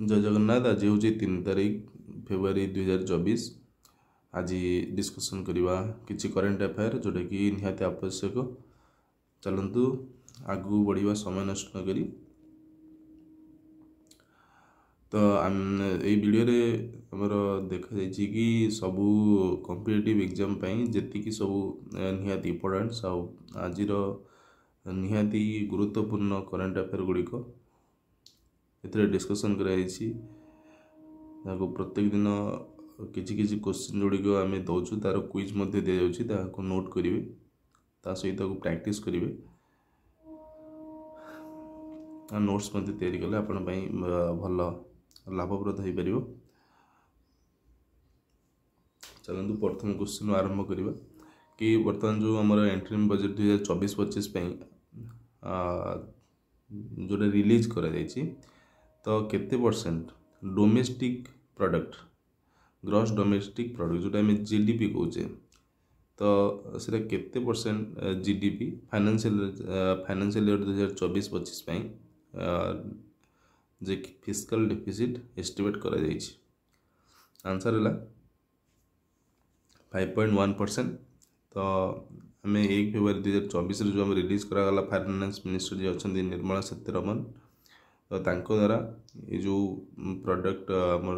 जय जगन्नाथ आज हूँ तीन तारीख फेब्रुआरी दुई हजार चबीस आज डिस्कसन करवा किसी करेन्ट अफेयर जोटा कि निहाती आवश्यक चलतु आग बढ़ा समय नष्ट नक तो वीडियो रे आमर देखा जा सब कंपिटेट एग्जाम जी सब निहाती इम्पोर्टा आज निहाती गुरुत्वपूर्ण करेन्ट अफेयर गुड़िक ଏଥିରେ ଡିସ୍କସନ୍ କରାଯାଇଛି ତାହାକୁ ପ୍ରତ୍ୟେକ ଦିନ କିଛି କିଛି କୋଶ୍ଚିନ୍ ଗୁଡ଼ିକ ଆମେ ଦେଉଛୁ ତା'ର କୁଇଜ୍ ମଧ୍ୟ ଦିଆଯାଉଛି ତାହାକୁ ନୋଟ୍ କରିବେ ତା ସହିତ ତାକୁ ପ୍ରାକ୍ଟିସ୍ କରିବେ ନୋଟ୍ସ ମଧ୍ୟ ତିଆରି କଲେ ଆପଣଙ୍କ ପାଇଁ ଭଲ ଲାଭପ୍ରଦ ହୋଇପାରିବ ଚାଲନ୍ତୁ ପ୍ରଥମ କୋଶ୍ଚିନ୍ରୁ ଆରମ୍ଭ କରିବା କି ବର୍ତ୍ତମାନ ଯେଉଁ ଆମର ଏଣ୍ଟ୍ରିମ୍ ବଜେଟ୍ ଦୁଇହଜାର ଚବିଶ ପଚିଶ ପାଇଁ ଯେଉଁଟା ରିଲିଜ୍ କରାଯାଇଛି ତ କେତେ percent domestic product gross domestic product ଯେଉଁଟା ଆମେ ଜି ଡି ପି କହୁଛେ ତ ସେଇଟା କେତେ percent G D P financial financial year ଦୁଇହଜାର ଚବିଶ ପଚିଶ ପାଇଁ ଯେ ଫିଜିକାଲ ଡେଫିସିଟ୍ ଏଷ୍ଟିମେଟ୍ କରାଯାଇଛି ଆନ୍ସର ହେଲା ଫାଇଭ ପଏଣ୍ଟ ୱାନ୍ ପରସେଣ୍ଟ ତ ଆମେ ଏକ ଫେବୃଆରୀ ଦୁଇହଜାର ଚବିଶରେ ଯେଉଁ ଆମେ ରିଲିଜ୍ କରାଗଲା ଫାଇନାନ୍ସ ମିନିଷ୍ଟର ଯିଏ ଅଛନ୍ତି ନିର୍ମଳା ସୀତାରମଣ तो द्वारा ये जो प्रडक्ट आम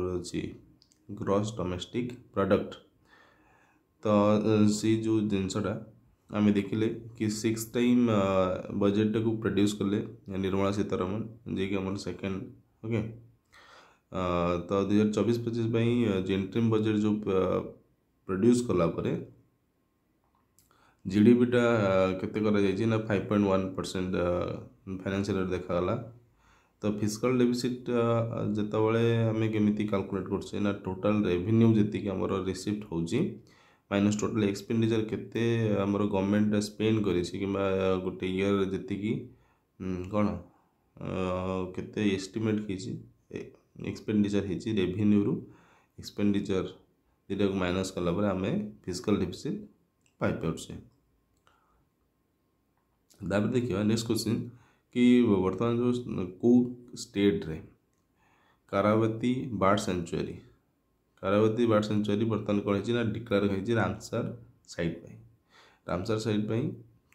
ग्रॉस डोमेस्टिक प्रडक्ट तो सी जो जिनसटा आम देखिले कि सिक्स टाइम बजेटा को प्रड्यूस कले निर्मला सीतारमन जी कि आम सेकेंड ओके तो दुहार चौबीस पचीस पाई जेन्ट्रीम बजेट जो प्रड्यूस कलापर जिडीपीटा के five point one percent financial देखाला ତ ଫିଜିକାଲ୍ ଡେଫିସିଟ୍ ଯେତେବେଳେ ଆମେ କେମିତି କାଲକୁଲେଟ୍ କରୁଛେ ନା ଟୋଟାଲ୍ ରେଭିନ୍ୟୁ ଯେତିକି ଆମର ରିସିପ୍ଟ ହେଉଛି ମାଇନସ୍ ଟୋଟାଲ୍ ଏକ୍ସପେଣ୍ଡିଚର୍ କେତେ ଆମର ଗଭର୍ଣ୍ଣମେଣ୍ଟ ସ୍ପେଣ୍ଡ କରିଛି କିମ୍ବା ଗୋଟେ ଇୟର୍ ଯେତିକି କ'ଣ କେତେ ଏଷ୍ଟିମେଟ୍ ହେଇଛି ଏକ୍ସପେଣ୍ଡିଚର୍ ହେଇଛି ରେଭିନ୍ୟୁରୁ ଏକ୍ସପେଣ୍ଡିଚର୍ ଦୁଇଟାକୁ ମାଇନସ୍ କଲା ପରେ ଆମେ ଫିଜିକାଲ୍ ଡେଫିସିଟ୍ ପାଇପାରୁଛେ ତାପରେ ଦେଖିବା ନେକ୍ସଟ କ୍ୱେଶ୍ଚିନ୍ कि वर्तमान जो कूक स्टेट रे Karaivetti bird sanctuary Karaivetti bird sanctuary बर्तमान कौन है डिक्लेयर होती रामसार सैट रामसार सैट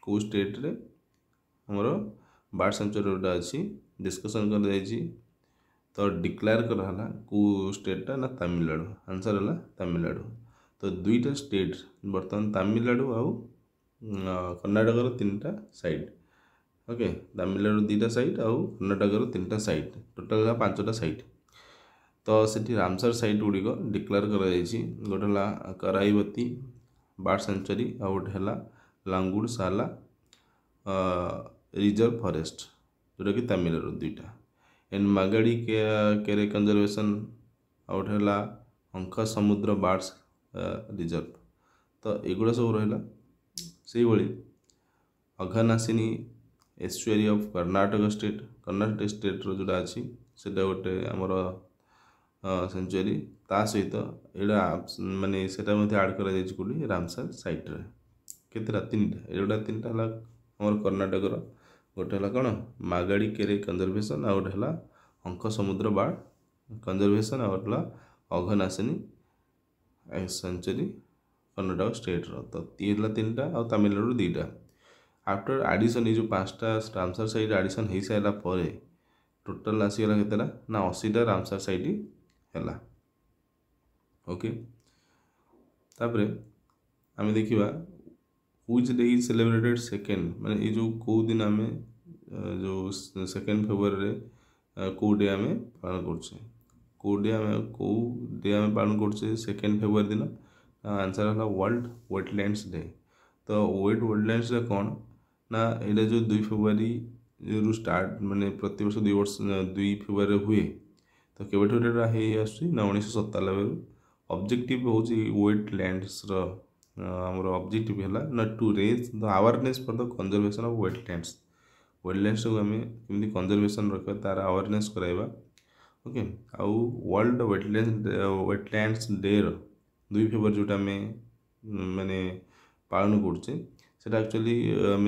कौ स्टेट रे आमर बर्ड सेंचुरी गोटे अच्छी डिस्कसन कर तो डिक्लेयर कराला कौ स्टेटा ना तमिलनाडु आंसर है तमिलनाडु तो दुईटा स्टेट बर्तमान तमिलनाडु आ कर्णाटक तीन टा सैड ଓକେ ତାମିଲନାଡ଼ୁ ଦୁଇଟା ସାଇଟ୍ ଆଉ କର୍ଣ୍ଣାଟକର ତିନିଟା ସାଇଟ୍ ଟୋଟାଲ୍ ହେଲା ପାଞ୍ଚଟା ସାଇଟ୍ ତ ସେଠି ରାମସର ସାଇଟ୍ ଗୁଡ଼ିକ ଡିକ୍ଲେୟାର କରାଯାଇଛି ଗୋଟେ ହେଲା କରାଇବତୀ ବାର୍ଡ଼ ସେଞ୍ଚୁରୀ ଆଉ ଗୋଟେ ହେଲା ଲାଙ୍ଗୁଡ଼ ସାଲା ରିଜର୍ଭ ଫରେଷ୍ଟ ଯେଉଁଟାକି ତାମିଲନାଡ଼ୁ ଦୁଇଟା ଏଣ୍ଡ ମାଗାଡ଼ି କେରେ କଞ୍ଜରଭେସନ୍ ଆଉ ଗୋଟେ ହେଲା ଅଙ୍କା ସମୁଦ୍ର ବାର୍ଡ଼ସ୍ ରିଜର୍ଭ ତ ଏଗୁଡ଼ା ସବୁ ରହିଲା ସେଇଭଳି Aghanashini estuary of Karnataka state Karnataka ଷ୍ଟେଟ୍ର ଯେଉଁଟା ଅଛି ସେଇଟା ଗୋଟେ ଆମର ସେଞ୍ଚୁଆରୀ ତା ସହିତ ଏଇଟା ମାନେ ସେଇଟା ମଧ୍ୟ ଆଡ଼୍ କରାଯାଇଛି କେଉଁଠି ରାମସାର ସାଇଟ୍ରେ କେତେଟା ତିନିଟା ଏଇଟା ତିନିଟା ହେଲା ଆମର କର୍ଣ୍ଣାଟକର ଗୋଟେ ହେଲା କ'ଣ ମାଗାଡ଼ି କେରେ କଞ୍ଜରଭେସନ୍ ଆଉ ଗୋଟେ ହେଲା ଅଙ୍କ ସମୁଦ୍ର ବାଡ଼ କଞ୍ଜରଭେସନ୍ ଆଉ ଗୋଟେ ହେଲା ଅଘନାସିନୀ ସେଞ୍ଚୁରୀ କର୍ଣ୍ଣାଟକ ଷ୍ଟେଟ୍ର ତ ହେଲା ତିନିଟା ଆଉ ତାମିଲନାଡ଼ୁ ଦୁଇଟା ଆଫ୍ଟର ଆଡ଼ିସନ୍ ଏଇ ଯେଉଁ ପାଞ୍ଚଟା ରାମସାର ସାଇଡ଼୍ ଆଡ଼ିସନ୍ ହୋଇସାରିଲା ପରେ ଟୋଟାଲ୍ ଆସିଗଲା କେତେଟା ନା ଅଶୀଟା ରାମସାର ସାଇଡ଼୍ ହେଲା ଓକେ ତାପରେ ଆମେ ଦେଖିବା which day is celebrated second মানে এই যে কেউদিন আমি যে সেকেন্ড ফেব্রুয়ারি কেউ ডে আমি পালন করছে কেউ ডে আমি কেউ ডে আমি পালন করছে সেকেন্ড ফেব্রুয়ারি দিন আনসার হল ওয়ার্ল্ড ওয়েটল্যান্ডস ডে তো ওয়েট ওয়েটল্যান্ডস ডে কোণ ନା ଏଇଟା ଯେଉଁ ଦୁଇ ଫେବୃଆରୀରୁ ଷ୍ଟାର୍ଟ ମାନେ ପ୍ରତିବର୍ଷ ଦୁଇ ବର୍ଷ ଦୁଇ ଫେବୃଆରୀରେ ହୁଏ ତ କେବେଠୁ ଏଇଟା ହେଇ ଆସୁଛି ନା ଉଣେଇଶହ ସତାନବେରୁ ଅବଜେକ୍ଟିଭ୍ ହେଉଛି ୱେଟ୍ ଲ୍ୟାଣ୍ଡସର ଆମର ଅବଜେକ୍ଟିଭ୍ ହେଲା ନା to raise the awareness for the conservation of wetlands ୱେଟ୍ ଲ୍ୟାଣ୍ଡସକୁ ଆମେ କେମିତି କଞ୍ଜରଭେସନ୍ ରଖିବା ତା'ର ଆୱାରନେସ୍ କରାଇବା ଓକେ ଆଉ ୱାର୍ଲଡ ୱେଟଲ୍ୟାଣ୍ଡ ୱେଟଲ୍ୟାଣ୍ଡସ୍ ଡେର ଦୁଇ ଫେବୃଆରୀ ଯେଉଁଟା ଆମେ ମାନେ ପାଳନ କରୁଛେ सेटा एक्चुअली आम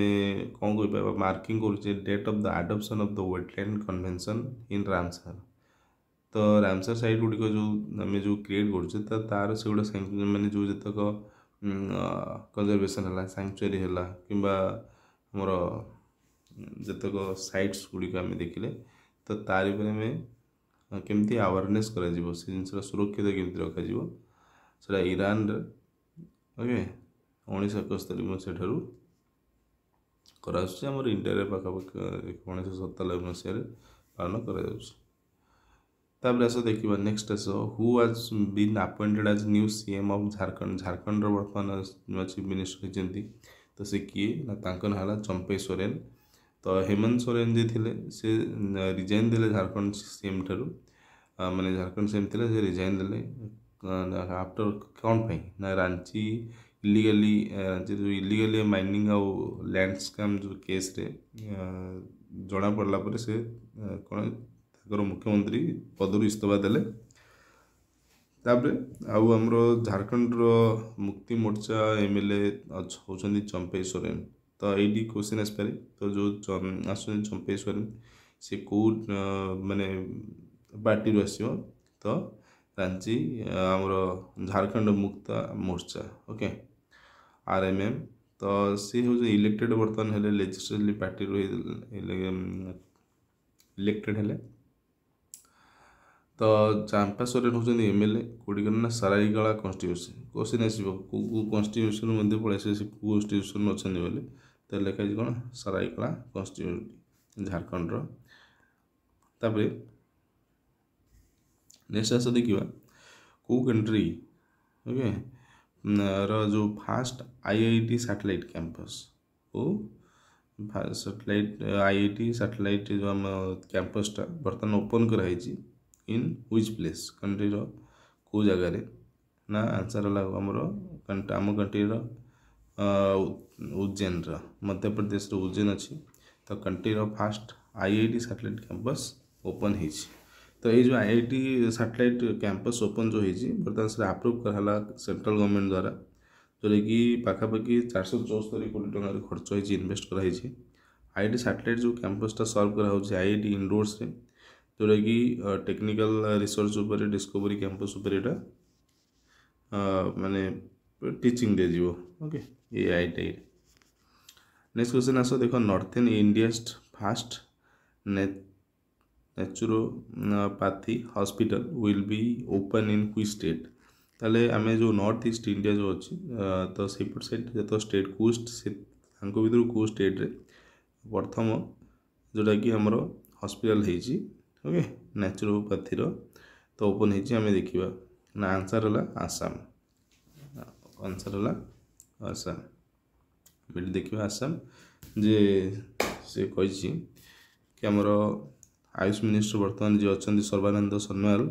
कौन कह मार्किंग कर date of the adoption of the wetland convention in Ramsar तो रामसार सैट गुड़िक जो आम जो क्रिएट कर तार से गोटे मैंने जो जितक कंजरभेसन है सांचुरी है किमर जतक सैट्स गुड़िका देखने तो तार केमती आवेरने कर जिनसा सुरक्षित केमती रखा सर ईरान ओके उन्नीस एकस्तरी मसीह कर इंडिया पाखापाखि उन्नीस सतानबे मसीह पालन कर देखा next as who has been appointed as new C M of Jharkhand Jharkhand रर्तमान चिफ मिनिस्टर होती तो सी किए ना है चंपई सोरेन तो हेमंत सोरेन जी थे सी रिजाइन दे झारखंड सी एम ठार मैंने झारखंड सी एम थी से रिजाइन दे आफ्टर कौन पाई ना रांची लीगली uh, जो इलिगली माइनिंग आउ लैंड स्कैम जो केस रे uh, जना पड़ला पर से uh, कोन तकर मुख्यमंत्री पदर इस्तीफा देले तापर आउ हमरो झारखंड रो मुक्ति मोर्चा एमएलए होचंदी चंपे सोरेन तो एडी क्वेश्चन आस पारे तो जो आसु चंपे सोरेन से को माने पार्टी रो तो रांची आमर Jharkhand Mukti Morcha okay R M M तो सी हूँ इलेक्टेड बर्तमान हेले लेजिस्लेटिव पार्टी रही इलेक्टेड है तो चंपा सोरेन होती एम एल ए कौटिक ना सरिगला कन्स्टिट्यूशन क्वेश्चन आसो कौ कन्स्टिट्यूशन मध्य पड़े कौ कन्स्टिट्यूशन अच्छा बोले तो लिखा कौन सरिगला कन्स्टिट्यूट झारखंड रप नेक्स्ट आस देखा कौ कंट्री ओके ର ଯେଉଁ first I I T satellite campus ଓ satellite I I T satellite ଯେଉଁ ଆମ କ୍ୟାମ୍ପସ୍ଟା ବର୍ତ୍ତମାନ ଓପନ୍ କରାହେଇଛି ଇନ୍ ହ୍ୱିଚ୍ ପ୍ଲେସ୍ କଣ୍ଟ୍ରିର କେଉଁ ଜାଗାରେ ନା ଆନ୍ସର୍ ହେଲା ଆମର ଆମ କଣ୍ଟ୍ରିର ଉଜ୍ଜୈନର ମଧ୍ୟପ୍ରଦେଶର ଉଜ୍ଜୈନ ଅଛି ତ କଣ୍ଟ୍ରିର first I I T satellite campus open ହେଇଛି ତ ଏଇ ଯେଉଁ I I T satellite campus open ଯେଉଁ ହେଇଛି ବର୍ତ୍ତମାନ ସେଟା ଆପ୍ରୁଭ୍ କରାହେଲା ସେଣ୍ଟ୍ରାଲ୍ ଗଭର୍ଣ୍ଣମେଣ୍ଟ ଦ୍ୱାରା ଯେଉଁଟାକି ପାଖାପାଖି ଚାରିଶହ ଚଉସ୍ତରୀ କୋଟି ଟଙ୍କାର ଖର୍ଚ୍ଚ ହେଇଛି ଇନଭେଷ୍ଟ କରାହେଇଛି ଆଇ ଆଇ ଟି ସାଟେଲାଇଟ୍ ଯେଉଁ କ୍ୟାମ୍ପସ୍ଟା ସଲ୍ଭ କରାହେଉଛି ଆଇ ଆଇ ଟି ଇଣ୍ଡୋର୍ସରେ ଯେଉଁଟାକି ଟେକ୍ନିକାଲ୍ ରିସର୍ଚ୍ଚ ଉପରେ ଡିସ୍କଭରି କ୍ୟାମ୍ପସ୍ ଉପରେ ଏଇଟା ମାନେ ଟିଚିଂ ଦିଆଯିବ ଓକେ ଏ ଆଇ ଟି ଆଇରେ ନେକ୍ସଟ କ୍ୱେଶ୍ଚନ୍ ଆସ ଦେଖ ନର୍ଥନ୍ ଇଣ୍ଡିଆଷ୍ଟ ଫାଷ୍ଟ ନେଟ୍ naturopathy hospital will be open in which state ତାହେଲେ ଆମେ ଯେଉଁ ନର୍ଥ ଇଷ୍ଟ ଇଣ୍ଡିଆ ଯେଉଁ ଅଛି ତ ସେଇପଟ ସାଇଡ଼୍ ଯେତେକ ଷ୍ଟେଟ୍ କେଉଁ ସେ ତାଙ୍କ ଭିତରୁ କେଉଁ ଷ୍ଟେଟ୍ରେ ପ୍ରଥମ ଯେଉଁଟାକି ଆମର ହସ୍ପିଟାଲ ହେଇଛି ଓକେ ନ୍ୟାଚୁରୋପାଥିର ତ ଓପନ୍ ହେଇଛି ଆମେ ଦେଖିବା ନା ଆନ୍ସର୍ ହେଲା ଆସାମ ଆନ୍ସର୍ ହେଲା ଆସାମ ଏଠି ଦେଖିବା ଆସାମ ଯେ ସେ କହିଛି କି ଆମର आयुष मिनिस्टर बर्तमान जी अच्छा सर्वानंद सोनवाल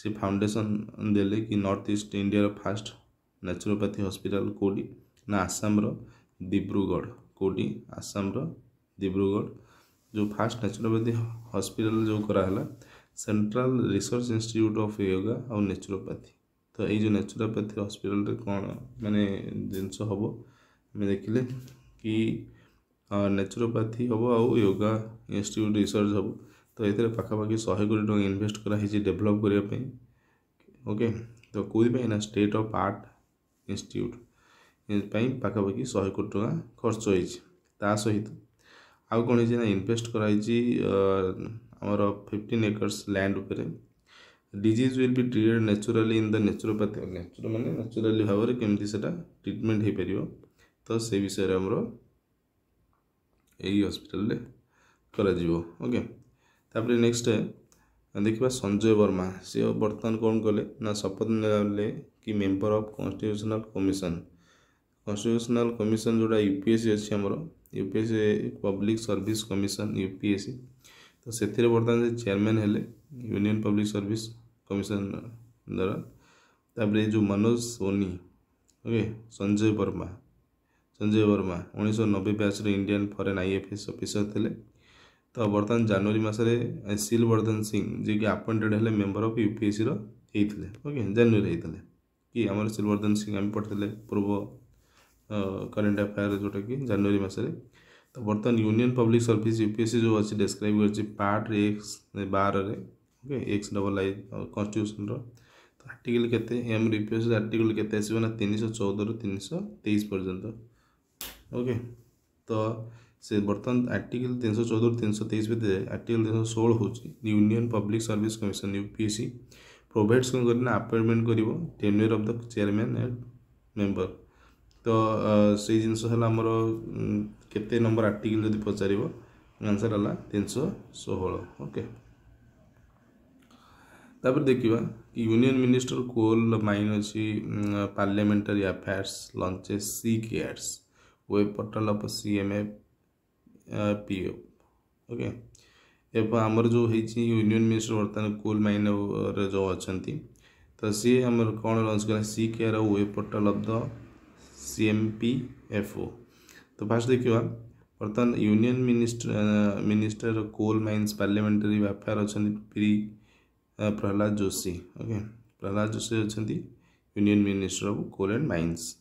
सी फाउंडेसन दे कि north east India first naturopathy hospital कौटी ना आसाम्र दिब्रुगढ़ कौटी आसाम्र दिब्रुगढ़ जो फास्ट नेचुरोपैथी हस्पिटाल जो कराला central research institute of yoga और नेचुरोपैथी तो ये जो नेचुरोपैथी हस्पिटाल कौन मानने जिनस हम आम देखिले कि नेचुरोपैथी हम आगा इनट्यूट रिसर्च हम ତ ଏଥିରେ ପାଖାପାଖି ଶହେ କୋଟି ଟଙ୍କା ଇନଭେଷ୍ଟ କରାହେଇଛି ଡେଭଲପ୍ କରିବା ପାଇଁ ଓକେ ତ କେଉଁଥିପାଇଁ ନା ଷ୍ଟେଟ୍ ଅଫ୍ ଆର୍ଟ ଇନଷ୍ଟିଚ୍ୟୁଟ୍ ପାଇଁ ପାଖାପାଖି ଶହେ କୋଟି ଟଙ୍କା ଖର୍ଚ୍ଚ ହୋଇଛି ତା ସହିତ ଆଉ କ'ଣ ହେଇଛି ନା ଇନଭେଷ୍ଟ କରାହେଇଛି ଆମର ଫିଫ୍ଟିନ୍ ଏକର୍ସ ଲ୍ୟାଣ୍ଡ ଉପରେ disease will be treated naturally in the naturopathy natural ମାନେ ନ୍ୟାଚୁରାଲି ଭାବରେ କେମିତି ସେଇଟା ଟ୍ରିଟମେଣ୍ଟ ହେଇପାରିବ ତ ସେ ବିଷୟରେ ଆମର ଏଇ ହସ୍ପିଟାଲରେ କରାଯିବ ଓକେ तपर नेक्सट देखि सञ्जय वर्मा सिओ बर्तन कले शपथ नै कि member of constitutional commission constitutional commission जोडा युपिएससी अहिले अब UPSC public service commission chairman तेयरम्यानले युनियन पब्लिक सर्विस कमिशन द्वारा कमिसन जो मनोज सोनी ओके सञ्जय वर्मा सञ्जय वर्मा उन्स नब्बे इन्डिया फरेन आइएफएस अफिसर लेख्दै ତ ବର୍ତ୍ତମାନ ଜାନୁଆରୀ ମାସରେ ଶିଲବର୍ଦ୍ଧନ ସିଂ ଯିଏକି ଆପଏଣ୍ଟେଡ଼ ହେଲେ ମେମ୍ବର ଅଫ୍ ୟୁପିଏସ୍ସିର ହେଇଥିଲେ ଓକେ ଜାନୁଆରୀ ହେଇଥିଲେ କି ଆମର ଶିଲବର୍ଦ୍ଧନ ସିଂ ଆମେ ପଢ଼ିଥିଲେ ପୂର୍ବ କରେଣ୍ଟ ଆଫେୟାର ଯେଉଁଟାକି ଜାନୁଆରୀ ମାସରେ ତ ବର୍ତ୍ତମାନ ୟୁନିୟନ୍ ପବ୍ଲିକ୍ ସର୍ଭିସ୍ ୟୁପିଏସ୍ସି ଯେଉଁ ଅଛି ଡେସ୍କ୍ରାଇବ୍ କରିଛି ପାର୍ଟ ଏକ୍ସ ବାରରେ ଓକେ ଏକ୍ସ ଡବଲ୍ ଆଇ କନଷ୍ଟିଟ୍ୟୁସନ୍ର ତ ଆର୍ଟିକଲ୍ କେତେ ଏମ୍ର ୟୁପିଏସ୍ସିର ଆର୍ଟିକଲ୍ କେତେ ଆସିବ ନା ତିନିଶହ ଚଉଦରୁ ତିନିଶହ ତେଇଶ ପର୍ଯ୍ୟନ୍ତ ଓକେ ତ से बर्तमान आर्टिकल तीन सौ चौदह तीन सौ तेईस भेद आर्टिकल तीन सौ षोल षोह union public service commission UPSC provides कौन करना आपइमेंट कर tenure of the chairman and member तो से जिनसमर के नंबर आर्टिकल जो पचार आंसर है तीन सौ षोल ओके देखा यूनियन मिनिस्टर कोल माइन अच्छी parliamentary affairs launches C CARES web portal of C M F P F okay एवं आमर जो है यूनियन मिनिस्टर बर्तमान कोल माइन जो अच्छा तो सी आम कौन लंच कर सी के web portal of the C M P F O तो फास्ट देखा बर्तमान union minister minister coal mines parliamentary व्यापार अच्छे प्री प्रहलाद जोशी ओके प्रहलाद जोशी अच्छा union minister of coal and mines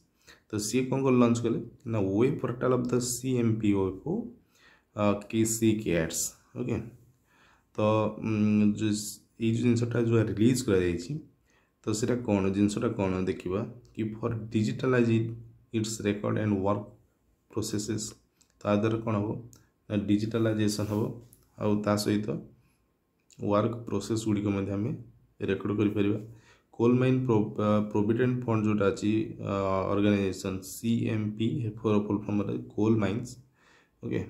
तो सी कौन कल लंच कले ना web portal of the C M P F O କି ସି କେୟାର୍ସ ଓକେ ତ ଏଇ ଯେଉଁ ଜିନିଷଟା ଯେଉଁ ରିଲିଜ୍ କରାଯାଇଛି ତ ସେଇଟା କ'ଣ ଜିନିଷଟା କ'ଣ ଦେଖିବା କି for digitalise its record and work processes ତା ଦ୍ୱାରା କ'ଣ ହେବ ନା ଡିଜିଟାଲାଇଜେସନ୍ ହେବ ଆଉ ତା ସହିତ ୱାର୍କ ପ୍ରୋସେସ୍ ଗୁଡ଼ିକ ମଧ୍ୟ ଆମେ ରେକର୍ଡ଼ କରିପାରିବା କୋଲ୍ ମାଇନ୍ ପ୍ରୋଭିଡେଣ୍ଟ ଫଣ୍ଡ ଯେଉଁଟା ଅଛି organisation C M P for full ଫର୍ମରେ କୋଲ୍ ମାଇନ୍ସ ଓକେ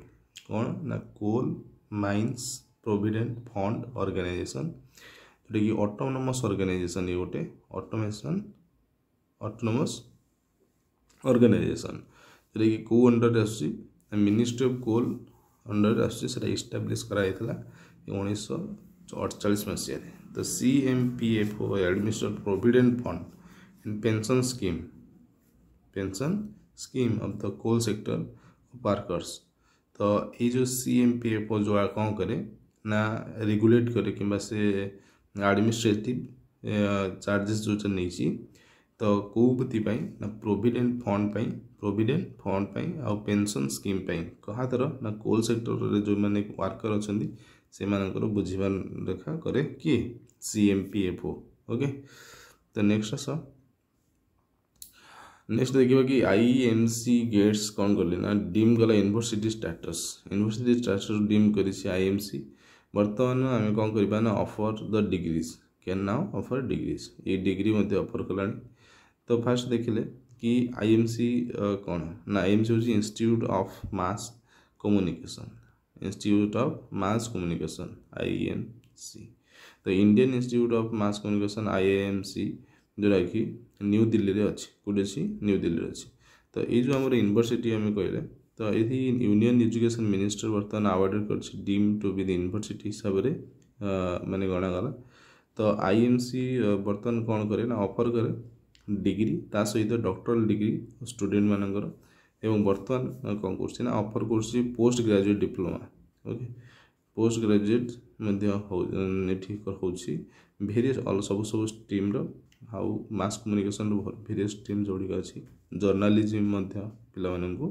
कौन ना coal mines provident fund organisation जोटा तो कि ऑटोनोमस ऑर्गेनाइजेशन ये गोटे ऑटोमेशन ऑटोनोमस ऑर्गेनाइजेशन जोटा कि कौ under ministry of coal under establish कराई था उन्नीस अड़चा मसीह तो C M P F O administrate provident fund and pension scheme pension scheme of the coal sector workers तो ये जो सी एम पी एफ जो कौन करे ना रेगुलेट करे कि से आडमिनिस्ट्रेटिव चार्जेस जो नहीं तो कौपाई provident fund provident fund pension scheme पर कहा तरह ना कोल सेक्टर रे जो मैंने वर्कर अच्छे से मानकर बुझा रेखा करे किए C M P F okay तो नेक्स्ट आस नेक्स्ट देखिए कि आई एम सी गेट्स कौन कले तो ना डीम गला university status university status deemed कर आई एम सी बर्तमान आम कौन करवा ना offer the degrees can now offer degrees ये डिग्री अफर कला तो फास्ट देखिले कि आई एम सी कौन ना आई एम सी हूँ institute of mass communication institute of mass communication I M C तो Indian institute of mass communication I M C ଯେଉଁଟାକି ନ୍ୟୁ ଦିଲ୍ଲୀରେ ଅଛି କେଉଁଠି ଅଛି ନ୍ୟୁ ଦିଲ୍ଲୀରେ ଅଛି ତ ଏଇ ଯେଉଁ ଆମର ୟୁନିଭର୍ସିଟି ଆମେ କହିଲେ ତ ଏଠି ୟୁନିଅନ୍ ଏଜୁକେସନ୍ ମିନିଷ୍ଟର ବର୍ତ୍ତମାନ ଆୱାର୍ଡେଡ଼ କରିଛି ଡିମ୍ ଟୁ ବି ଦି ୟୁନିଭର୍ସିଟି ହିସାବରେ ମାନେ ଗଣାଗଲା ତ ଆଇ ଏମ୍ ସି ବର୍ତ୍ତମାନ କ'ଣ କରେ ନା ଅଫର୍ କରେ ଡିଗ୍ରୀ ତା ସହିତ ଡକ୍ଟରାଲ ଡିଗ୍ରୀ ଷ୍ଟୁଡେଣ୍ଟମାନଙ୍କର ଏବଂ ବର୍ତ୍ତମାନ କ'ଣ କରୁଛି ନା ଅଫର୍ କରୁଛି post graduate diploma okay post graduate ମଧ୍ୟ ଏଠି ହେଉଛି ଭେରିୟସ୍ ଅଲ୍ ସବୁ ସବୁ ଷ୍ଟ୍ରିମ୍ର ଆଉ ମାସ୍ କମ୍ୟୁନିକେସନ୍ର ଭେରିୟସ୍ ଟିମ୍ ଯେଉଁଗୁଡ଼ିକ ଅଛି ଜର୍ଣ୍ଣାଲିଜିମ୍ ମଧ୍ୟ ପିଲାମାନଙ୍କୁ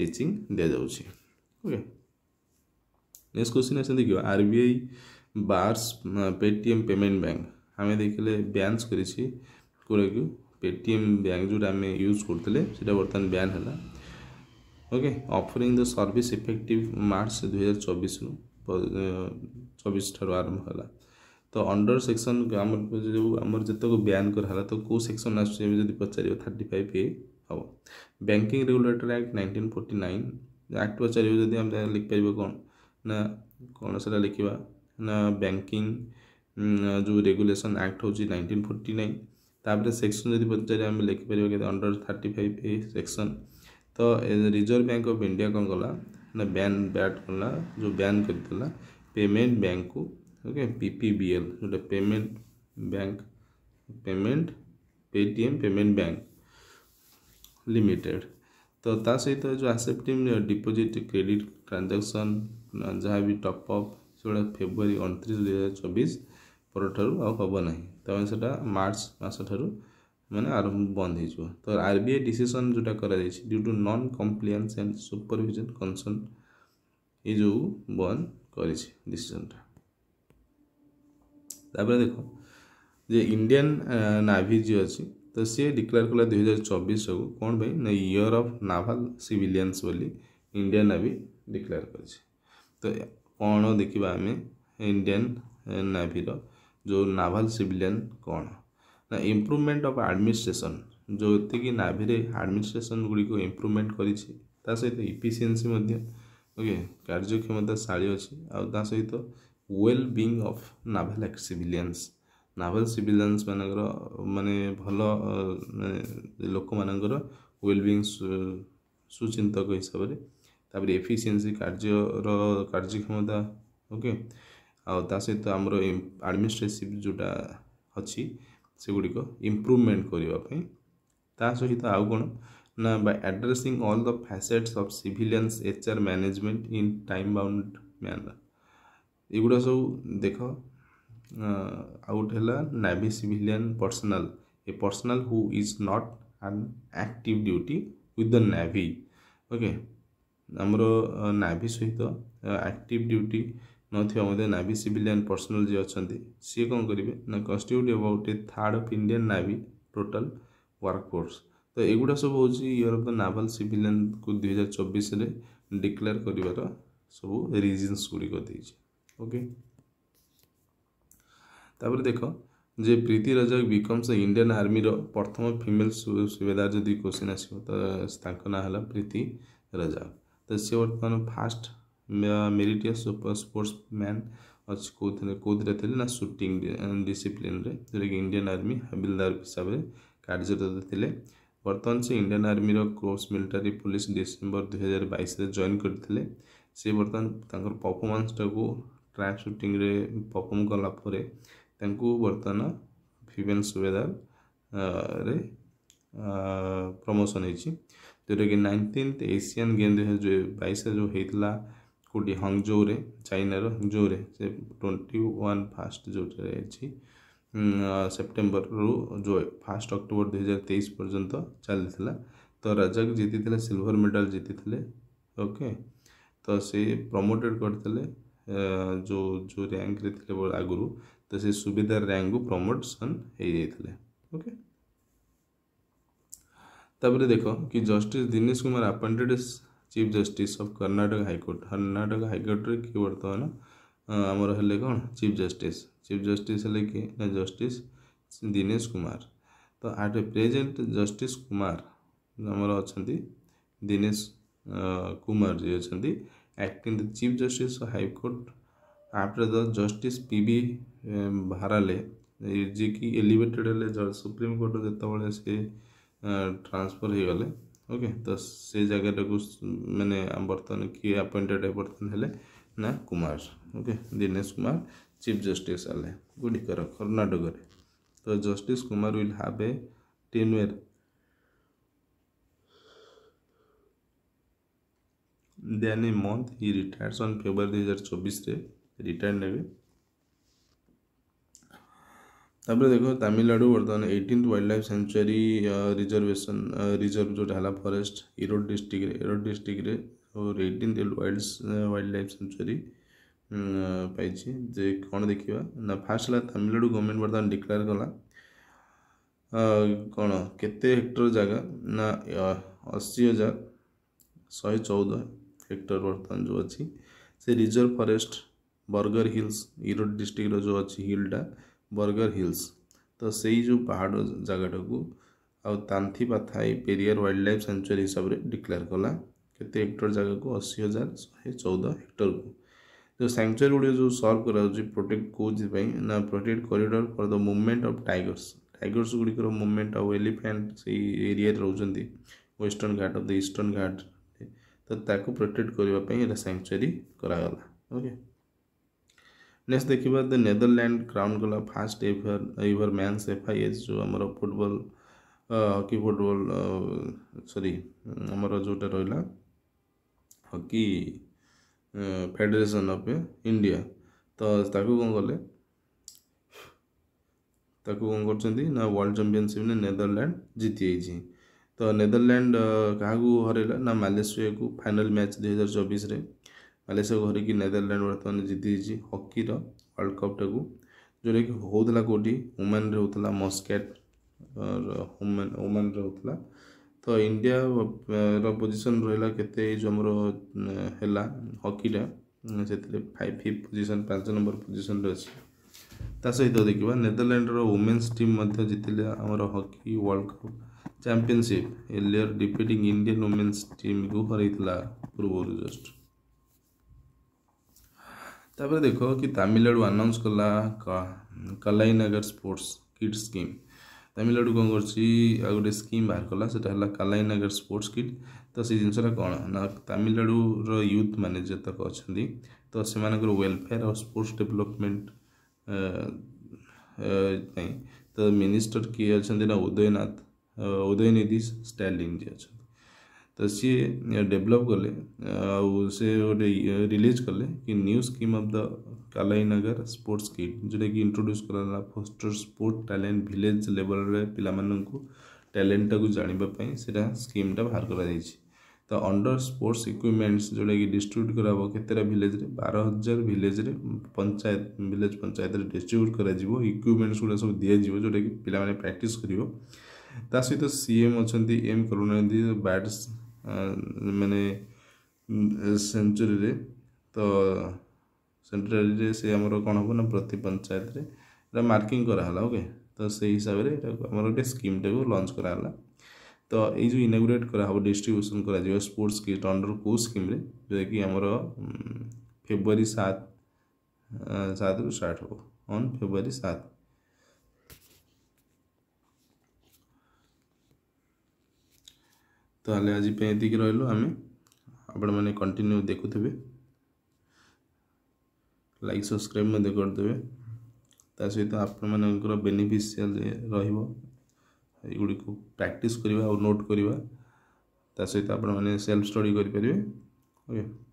ଟିଚିଂ ଦିଆଯାଉଛି ଓକେ ନେକ୍ସଟ କ୍ୱେଶ୍ଚିନ୍ ଆସନ୍ତି କି R B I bars Paytm payment bank ଆମେ ଦେଖିଲେ ବ୍ୟାନ୍ସ କରିଛି କେଉଁଟାକି ପେଟିଏମ୍ ବ୍ୟାଙ୍କ ଯେଉଁଟା ଆମେ ୟୁଜ୍ କରୁଥିଲେ ସେଇଟା ବର୍ତ୍ତମାନ ବ୍ୟାନ୍ ହେଲା okay offering the service effective March ଦୁଇହଜାର ଚବିଶରୁ ଚବିଶ ଠାରୁ ଆରମ୍ଭ ହେଲା ତ ଅଣ୍ଡର ସେକ୍ସନ୍ ଆମର ଯେଉଁ ଆମର ଯେତେକ ବ୍ୟାନ୍ କରାହେଲା ତ କେଉଁ ସେକ୍ସନ୍ ଆସୁଛି ଏବେ ଯଦି ପଚାରିବ ଥାର୍ଟି ଫାଇଭ୍ ଏ ହେବ banking regulator act nineteen forty nine act ପଚାରିବ ଯଦି ଆମେ ଲେଖିପାରିବା କ'ଣ ନା କ'ଣ ସେଟା ଲେଖିବା ନା ବ୍ୟାଙ୍କିଂ ଯେଉଁ ରେଗୁଲେସନ୍ ଆକ୍ଟ ହେଉଛି ନାଇଣ୍ଟିନ୍ ଫୋର୍ଟି ନାଇନ୍ ତାପରେ ସେକ୍ସନ୍ ଯଦି ପଚାରିବା ଆମେ ଲେଖିପାରିବା କେତେ under thirty five A section ତ ରିଜର୍ଭ ବ୍ୟାଙ୍କ ଅଫ୍ ଇଣ୍ଡିଆ କ'ଣ କଲା ନା ବ୍ୟାନ୍ ବ୍ୟାଟ୍ କଲା ଯେଉଁ ବ୍ୟାନ୍ କରିଦେଲା ପେମେଣ୍ଟ ବ୍ୟାଙ୍କକୁ okay ppbl ওটা payment bank payment Paytm payment bank limited ତ ତା ସହିତ ଯେଉଁ ଆସେପ୍ଟ ଟିମ୍ ଡିପୋଜିଟ୍ କ୍ରେଡ଼ିଟ୍ ଟ୍ରାଞ୍ଜାକ୍ସନ୍ ଯାହା ବି ଟପ୍ ଅପ୍ ସେଗୁଡ଼ା ଫେବୃଆରୀ ଅଣତିରିଶ ଦୁଇହଜାର ଚବିଶ ପରଠାରୁ ଆଉ ହେବ ନାହିଁ ତେଣୁ ସେଇଟା ମାର୍ଚ୍ଚ ମାସଠାରୁ ମାନେ ଆରମ୍ଭ ବନ୍ଦ ହେଇଯିବ ତ ଆର୍ ବି ଆଇ ଡିସିସନ୍ ଯେଉଁଟା କରାଯାଇଛି due to non compliance and supervision concern ଏଇ ଯେଉଁ ବନ୍ଦ କରିଛି ଡିସିସନ୍ଟା ତାପରେ ଦେଖ ଯେ ଇଣ୍ଡିଆନ୍ ନାଭି ଯିଏ ଅଛି ତ ସିଏ ଡିକ୍ଲେୟାର କଲା ଦୁଇହଜାର ଚବିଶକୁ କ'ଣ ପାଇଁ ନା ଇୟର୍ ଅଫ୍ ନାଭାଲ ସିଭିଲିଆନ୍ସ ବୋଲି ଇଣ୍ଡିଆନ୍ ନାଭି ଡିକ୍ଲେୟାର କରିଛି ତ କ'ଣ ଦେଖିବା ଆମେ ଇଣ୍ଡିଆନ୍ ନାଭିର ଯେଉଁ ନାଭାଲ ସିଭିଲିଆନ୍ କ'ଣ ନା ଇମ୍ପ୍ରୁଭମେଣ୍ଟ ଅଫ୍ ଆଡ଼ମିନିଷ୍ଟ୍ରେସନ୍ ଯେଉଁତିକି ନାଭିରେ ଆଡ଼ମିନିଷ୍ଟ୍ରେସନ୍ ଗୁଡ଼ିକୁ ଇମ୍ପ୍ରୁଭମେଣ୍ଟ କରିଛି ତା ସହିତ ଇଫିସିଏନ୍ସି ମଧ୍ୟ ଓକେ କାର୍ଯ୍ୟକ୍ଷମତା ଶାଳୀ ଅଛି ଆଉ ତା ସହିତ well being of naval civilians naval civilians ମାନଙ୍କର ମାନେ ଭଲ ମାନେ ଲୋକମାନଙ୍କର ୱେଲ୍ ବିଙ୍ଗ୍ ସୁଚିନ୍ତକ ହିସାବରେ ତାପରେ ଏଫିସିଏନ୍ସି କାର୍ଯ୍ୟର କାର୍ଯ୍ୟକ୍ଷମତା ଓକେ ଆଉ ତା ସହିତ ଆମର ଆଡ଼ମିନିଷ୍ଟ୍ରେସିଭ୍ ଯେଉଁଟା ଅଛି ସେଗୁଡ଼ିକ ଇମ୍ପ୍ରୁଭମେଣ୍ଟ କରିବା ପାଇଁ ତା ସହିତ ଆଉ କ'ଣ ନା by addressing all the facets of civilians H R management in time bound manner ଏଗୁଡ଼ା ସବୁ ଦେଖ ଆଉ ଗୋଟେ ହେଲା navy civilian personnel a personnel who is not on active duty with the navy okay ଆମର ନାଭି ସହିତ ଆକ୍ଟିଭ୍ ଡ୍ୟୁଟି ନଥିବା ମଧ୍ୟ ନାଭି ସିଭିଲିଆନ୍ ପର୍ସନାଲ୍ ଯିଏ ଅଛନ୍ତି ସିଏ କ'ଣ କରିବେ ନା constitute about a third of Indian navy total workforce ତ ଏଗୁଡ଼ା ସବୁ ହେଉଛି ୟୁରୋପ ନାଭାଲ୍ ସିଭିଲିଆନ୍କୁ ଦୁଇହଜାର ଚବିଶରେ ଡିକ୍ଲେୟାର କରିବାର ସବୁ ରିଜିନ୍ସ ଗୁଡ଼ିକ ଦେଇଛି ওকে ତାପରେ ଦେଖ ଯେ ପ୍ରୀତି ରଜକ ବିକମ୍ସ ଇଣ୍ଡିଆନ୍ ଆର୍ମିର ପ୍ରଥମ ଫିମେଲ୍ ସୁବେଦାର ଯଦି କୋଶ୍ଚିନ୍ ଆସିବ ତ ତାଙ୍କ ନାଁ ହେଲା ପ୍ରୀତି ରଜକ ତ ସେ ବର୍ତ୍ତମାନ ଫାଷ୍ଟ ମେରିଟିୟସ୍ ସ୍ପୋର୍ଟସ୍ ମ୍ୟାନ୍ ଅଛି କେଉଁଥିରେ କେଉଁଥିରେ ଥିଲେ ନା ସୁଟିଂ ଡିସିପ୍ଲିନ୍ରେ ଯେଉଁଟାକି ଇଣ୍ଡିଆନ୍ ଆର୍ମି ହାବିଲଦାର ହିସାବରେ କାର୍ଯ୍ୟରତ ଥିଲେ ବର୍ତ୍ତମାନ ସେ ଇଣ୍ଡିଆନ୍ ଆର୍ମିର କ୍ରୋସ୍ ମିଲିଟାରୀ ପୋଲିସ୍ ଡିସେମ୍ବର ଦୁଇହଜାର ବାଇଶରେ ଜଏନ୍ କରିଥିଲେ ସେ ବର୍ତ୍ତମାନ ତାଙ୍କର ପରଫର୍ମାନ୍ସଟାକୁ ଟ୍ରାକ୍ ସୁଟିଂରେ ପରଫର୍ମ କଲା ପରେ ତାଙ୍କୁ ବର୍ତ୍ତମାନ ଫିମେଲ୍ ରେ ପ୍ରମୋସନ୍ ହେଇଛି ଯେଉଁଟାକି ନାଇନଟିନ୍ଥ ଏସିଆନ୍ ଗେମ୍ ଦୁଇ ହଜାର ବାଇଶରେ ଯେଉଁ ହେଇଥିଲା କେଉଁଠି ହଙ୍ଗଜୋରେ ଚାଇନାର ହଙ୍ଗଜୋରେ ସେ ଟ୍ୱେଣ୍ଟି ୱାନ୍ ଫାଷ୍ଟ ଯେଉଁଟାରେ ଅଛି ସେପ୍ଟେମ୍ବରରୁ ଯେଉଁ ଫାଷ୍ଟ ଅକ୍ଟୋବର ଦୁଇ ହଜାର ତେଇଶ ପର୍ଯ୍ୟନ୍ତ ଚାଲିଥିଲା ତ ରଜାକ ଜିତିଥିଲେ ସିଲଭର ମେଡ଼ାଲ୍ ଜିତିଥିଲେ ଓକେ ତ ସେ ପ୍ରମୋଟେଡ଼ କରିଥିଲେ जो जो रैंक थे आगु तो से सुविधा रैंक को प्रमोशन हो जाते ओके तापर देख कि justice Dinesh Kumar appointed chief justice of Karnataka high court Karnataka रे कि बर्तमान आमर है कौन चीफ जस्टिस चीफ जस्टिस है कि जस्टिस दिनेश कुमार तो आट प्रेजेंट जस्टिस कुमार आमर अच्छा दिनेश कुमार जी अच्छा acting the Chief Justice of High Court after the Justice P.B. Bharale ଯିଏ କି ଏଲିଭେଟେଡ଼ ହେଲେ ସୁପ୍ରିମକୋର୍ଟ ଯେତେବେଳେ ସେ ଟ୍ରାନ୍ସଫର୍ ହେଇଗଲେ ଓକେ ତ ସେ ଜାଗାଟାକୁ ମାନେ ବର୍ତ୍ତମାନ କିଏ ଆପଏଣ୍ଟେଡ଼ ବର୍ତ୍ତମାନ ହେଲେ ନା Kumar okay Dinesh Kumar chief justice ହେଲେ ଗୁଡ଼ିକର କର୍ଣ୍ଣାଟକରେ ତ justice Kumar will have a term where then a month he retire सन फेब्रुआर दुई हजार चौबीस रिटायर ने तापर देख तमिलनाडु बर्तमान eighteen wildlife sanctuary reservation reserve जो है forest Erode district Erode district eighteen wild wildlife sanctuary पाई जे कौन देखा ना फास्ट है तमिलनाडु गवर्नमेंट बर्तमान डिक्लेयर कला कौन केक्टर जगह ना अशी हजार शहे चौदह ସେକ୍ଟର ବର୍ତ୍ତମାନ ଯେଉଁ ଅଛି ସେ reserve forest Bargur hills Erode ଡିଷ୍ଟ୍ରିକ୍ଟର ଯେଉଁ ଅଛି ହିଲ୍ଟା ବର୍ଗର ହିଲ୍ସ ତ ସେଇ ଯେଉଁ ପାହାଡ଼ ଜାଗାଟାକୁ ଆଉ Thanthai Periyar wildlife sanctuary ହିସାବରେ ଡିକ୍ଲେୟାର କଲା କେତେ ହେକ୍ଟର ଜାଗାକୁ ଅଶୀ ହଜାର ଶହେ ଚଉଦ ହେକ୍ଟରକୁ ଯେଉଁ ସାଙ୍କ୍ଚୁଆରୀ ଗୁଡ଼ିକ ଯେଉଁ ସଲ୍ଭ କରାଯାଉଛି ପ୍ରୋଟେକ୍ଟ କେଉଁଥିପାଇଁ ନା protect corridor for the movement of tigers tigers ଗୁଡ଼ିକର ମୁଭମେଣ୍ଟ ଆଉ ଏଲିଫ୍ୟାଣ୍ଟ ସେଇ ଏରିଆରେ ରହୁଛନ୍ତି ୱେଷ୍ଟର୍ଣ୍ଣ ଘାଟ ଅଫ୍ ଦ ଇଷ୍ଟର୍ଣ୍ଣ ଘାଟ तो ताकू प्रोटेक्ट करने सांचुरी कराला ओके नेक्स्ट देखा द नेदरलैंड क्राउंड गला first ever ever men F I H जो आम फुटबल हकी फुटबल सरी आमर जोटा रहा हकी फेडरेसन अफ इंडिया तो कौन कले कौन कर वर्ल्ड चंपिशिप नेदरलैंड जीती ତ ନେଦରଲ୍ୟାଣ୍ଡ କାହାକୁ ହରେଇଲା ନା ମାଲେସିଆକୁ ଫାଇନାଲ୍ ମ୍ୟାଚ୍ ଦୁଇହଜାର ଚବିଶରେ ମାଲେସିଆକୁ ହରିକି ନେଦରଲ୍ୟାଣ୍ଡ ବର୍ତ୍ତମାନ ଜିତିଯାଇଛି ହକିର ୱାର୍ଲଡ଼ କପ୍ଟାକୁ ଯେଉଁଟାକି ହେଉଥିଲା କେଉଁଠି ଓମାନରେ ହେଉଥିଲା ମସ୍କାଟ୍ ଓମାନରେ ହେଉଥିଲା ତ ଇଣ୍ଡିଆର ପୋଜିସନ୍ ରହିଲା କେତେ ଏଇ ଯେଉଁ ଆମର ହେଲା ହକିଟା ସେଥିରେ ଫାଇଭ୍ ଫିଫ୍ ପୋଜିସନ୍ ପାଞ୍ଚ ନମ୍ବର ପୋଜିସନ୍ରେ ଅଛି ତା ସହିତ ଦେଖିବା ନେଦରଲ୍ୟାଣ୍ଡର ଓମେନ୍ସ ଟିମ୍ ମଧ୍ୟ ଜିତିଲା ଆମର hockey world cup championship earlier defeating Indian women's team को हर पूर्व जस्ट तापर देख कि तमिलनाडु आनाउंस कला Kalaignar sports kit scheme Tamil Nadu कौन कर गोटे स्कीम बाहर कला से कलाई नगर स्पोर्ट्स किट तो से जिन कौन ना तमिलनाडुर यूथ मैंने जितक अच्छा तो से वेलफेयर और स्पोर्ट्स डेभलपमेंट तो मिनिस्टर किए अच्छा ना उदयनाथ उदयनिधि स्टालीन जी अच्छा तो सी डेभलप कले आए रिलीज कले कि new scheme of the Kalaignar sports kit जोटा कि इंट्रोड्यूस कर foster sport talent village level पिला टैलेंटा को जानापी से स्कीमटा बाहर कर तो अंडर स्पोर्ट्स इक्विपमेंट्स जोटा कि डिस्ट्रब्यूट कर भिलेज रे बार हजार भिलेज रे पंचायत भिलेज पंचायत डिस्ट्रब्यूट कर इक्विपमेंट्स गुड़ा सब दिज्वे जोटा कि पे प्राक्ट कर सहित सी एम अच्छा एम करुणानिधि बैट्स मैंने सेंचुरी रे तो सेंचुरी से आम कौन हम ना प्रति पंचायत रे मार्किंग कराला ओके तो से हिसाब से गोटे स्कीम टाक लंच कराला तो ये जो इनग्रेट करा डिस्ट्रीब्यूशन कर स्पोर्ट्स किट अंडर को स्कीम जोटा कि आमर फेब्रुरी सात सात रु स्टार्ट हो ऑन सात ତାହେଲେ ଆଜି ପାଇଁ ଏତିକି ରହିଲୁ ଆମେ ଆପଣମାନେ କଣ୍ଟିନ୍ୟୁ ଦେଖୁଥିବେ ଲାଇକ୍ ସବସ୍କ୍ରାଇବ୍ ମଧ୍ୟ କରିଦେବେ ତା ସହିତ ଆପଣମାନଙ୍କର ବେନିଫିସିଆଲ୍ ରହିବ ଏଗୁଡ଼ିକୁ ପ୍ରାକ୍ଟିସ୍ କରିବା ଆଉ ନୋଟ୍ କରିବା ତା ସହିତ ଆପଣମାନେ ସେଲ୍ଫ ଷ୍ଟଡ଼ି କରିପାରିବେ ଓକେ